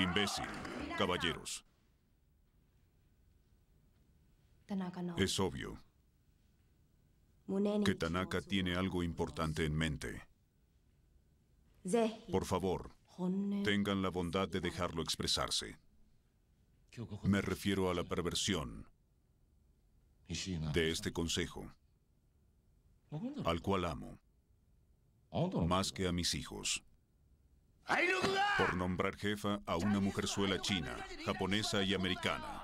Imbécil, caballeros. Es obvio que Tanaka tiene algo importante en mente. Por favor, tengan la bondad de dejarlo expresarse. Me refiero a la perversión de este consejo, al cual amo, más que a mis hijos por nombrar jefa a una mujerzuela china, japonesa y americana.